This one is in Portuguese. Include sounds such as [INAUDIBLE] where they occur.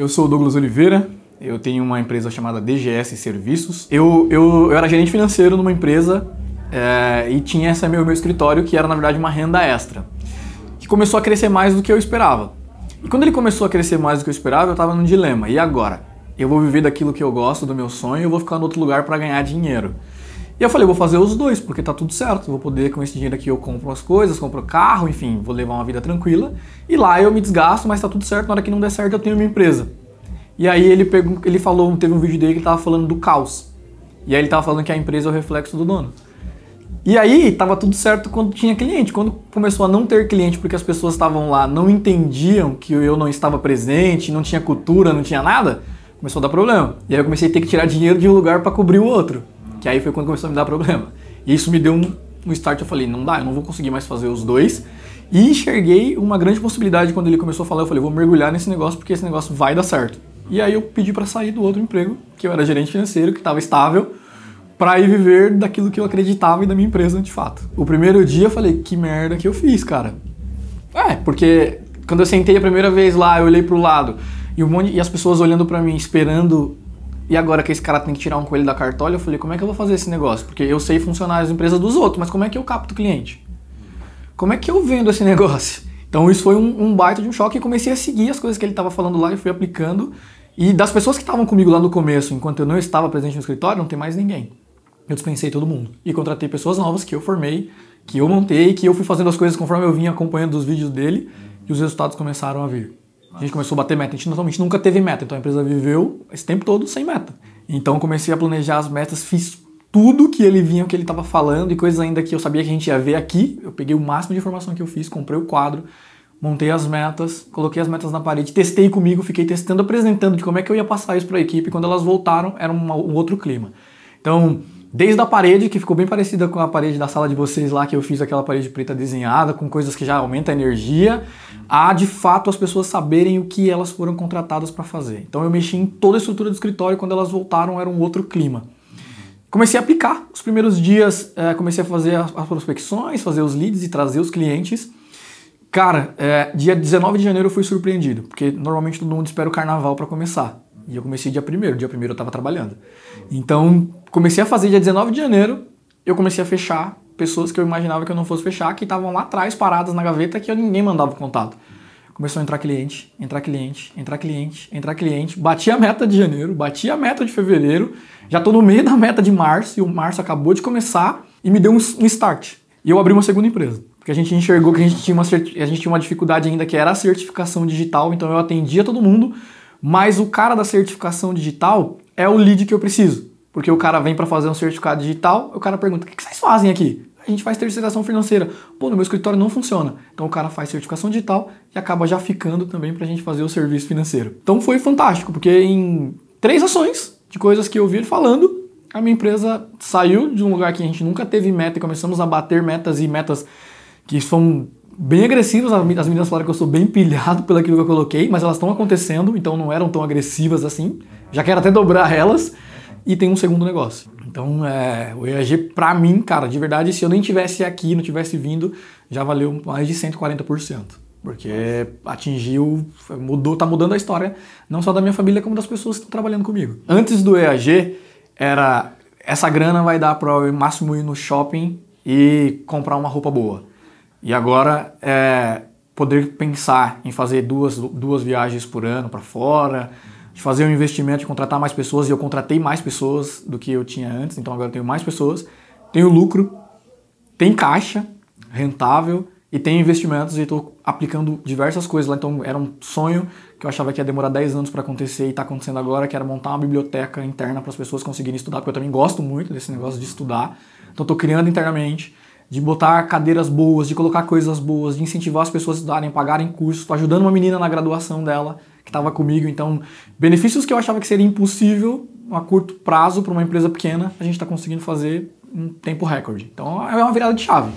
Eu sou o Douglas Oliveira, eu tenho uma empresa chamada DGS Serviços. Eu, eu, eu era gerente financeiro numa empresa é, e tinha esse meu, meu escritório que era na verdade uma renda extra, que começou a crescer mais do que eu esperava. E quando ele começou a crescer mais do que eu esperava, eu estava num dilema. E agora? Eu vou viver daquilo que eu gosto, do meu sonho, ou vou ficar em outro lugar para ganhar dinheiro? E eu falei, vou fazer os dois, porque tá tudo certo. Vou poder, com esse dinheiro aqui, eu compro as coisas, compro carro, enfim, vou levar uma vida tranquila. E lá eu me desgasto, mas tá tudo certo. Na hora que não der certo, eu tenho minha empresa. E aí ele, pegou, ele falou, teve um vídeo dele que tava falando do caos. E aí ele tava falando que a empresa é o reflexo do dono. E aí tava tudo certo quando tinha cliente. Quando começou a não ter cliente porque as pessoas estavam lá, não entendiam que eu não estava presente, não tinha cultura, não tinha nada, começou a dar problema. E aí eu comecei a ter que tirar dinheiro de um lugar para cobrir o outro. Que aí foi quando começou a me dar problema. E isso me deu um, um start, eu falei, não dá, eu não vou conseguir mais fazer os dois. E enxerguei uma grande possibilidade quando ele começou a falar, eu falei, vou mergulhar nesse negócio porque esse negócio vai dar certo. E aí eu pedi para sair do outro emprego, que eu era gerente financeiro, que estava estável, para ir viver daquilo que eu acreditava e da minha empresa de fato. O primeiro dia eu falei, que merda que eu fiz, cara. É, porque quando eu sentei a primeira vez lá, eu olhei pro lado e, um monte, e as pessoas olhando para mim, esperando e agora que esse cara tem que tirar um coelho da cartola, eu falei, como é que eu vou fazer esse negócio? Porque eu sei funcionar as empresas dos outros, mas como é que eu capto cliente? Como é que eu vendo esse [LAUGHS] negócio? Então isso foi um, um baita de um choque e comecei a seguir as coisas que ele estava falando lá e fui aplicando. E das pessoas que estavam comigo lá no começo, enquanto eu não estava presente no escritório, não tem mais ninguém. Eu dispensei todo mundo e contratei pessoas novas que eu formei, que eu montei, que eu fui fazendo as coisas conforme eu vinha acompanhando os vídeos dele e os resultados começaram a vir. A gente começou a bater meta. A gente normalmente nunca teve meta, então a empresa viveu esse tempo todo sem meta. Então comecei a planejar as metas, fiz tudo que ele vinha, que ele estava falando e coisas ainda que eu sabia que a gente ia ver aqui. Eu peguei o máximo de informação que eu fiz, comprei o quadro, montei as metas, coloquei as metas na parede, testei comigo, fiquei testando, apresentando de como é que eu ia passar isso para a equipe. Quando elas voltaram, era um outro clima. Então Desde a parede, que ficou bem parecida com a parede da sala de vocês lá, que eu fiz aquela parede preta desenhada, com coisas que já aumentam a energia, a de fato as pessoas saberem o que elas foram contratadas para fazer. Então eu mexi em toda a estrutura do escritório, quando elas voltaram era um outro clima. Comecei a aplicar. Os primeiros dias é, comecei a fazer as, prospecções, fazer os leads e trazer os clientes. Cara, é, dia 19 de janeiro eu fui surpreendido, porque normalmente todo mundo espera o carnaval para começar. E eu comecei dia 1 dia 1 eu estava trabalhando. Então, comecei a fazer dia 19 de janeiro, eu comecei a fechar pessoas que eu imaginava que eu não fosse fechar, que estavam lá atrás paradas na gaveta que eu ninguém mandava contato. Começou a entrar cliente, entrar cliente, entrar cliente, entrar cliente. Bati a meta de janeiro, bati a meta de fevereiro, já estou no meio da meta de março e o março acabou de começar e me deu um, um start. E eu abri uma segunda empresa. Porque a gente enxergou que a gente, tinha uma, a gente tinha uma dificuldade ainda que era a certificação digital, então eu atendia todo mundo, mas o cara da certificação digital é o lead que eu preciso. Porque o cara vem para fazer um certificado digital, o cara pergunta: o que vocês fazem aqui? A gente faz terceirização financeira. Pô, no meu escritório não funciona. Então o cara faz certificação digital e acaba já ficando também para a gente fazer o serviço financeiro. Então foi fantástico, porque em três ações de coisas que eu vi ele falando, a minha empresa saiu de um lugar que a gente nunca teve meta e começamos a bater metas e metas que são bem agressivas. As meninas falaram que eu sou bem pilhado pelo que eu coloquei, mas elas estão acontecendo, então não eram tão agressivas assim. Já quero até dobrar elas. E tem um segundo negócio. Então, é, o EAG, pra mim, cara, de verdade, se eu nem tivesse aqui, não tivesse vindo, já valeu mais de 140%. Porque atingiu, mudou, tá mudando a história, não só da minha família, como das pessoas que estão trabalhando comigo. Antes do EAG, era essa grana vai dar para o máximo ir no shopping e comprar uma roupa boa. E agora é poder pensar em fazer duas, duas viagens por ano para fora, de fazer um investimento, de contratar mais pessoas, e eu contratei mais pessoas do que eu tinha antes, então agora eu tenho mais pessoas, tenho lucro, tem caixa rentável e tem investimentos e estou aplicando diversas coisas lá. Então era um sonho que eu achava que ia demorar 10 anos para acontecer e está acontecendo agora, que era montar uma biblioteca interna para as pessoas conseguirem estudar, porque eu também gosto muito desse negócio de estudar. Então estou criando internamente de botar cadeiras boas, de colocar coisas boas, de incentivar as pessoas a estudarem, pagarem cursos. Estou ajudando uma menina na graduação dela que estava comigo. Então, benefícios que eu achava que seria impossível a curto prazo para uma empresa pequena, a gente está conseguindo fazer em tempo recorde. Então, é uma virada de chave.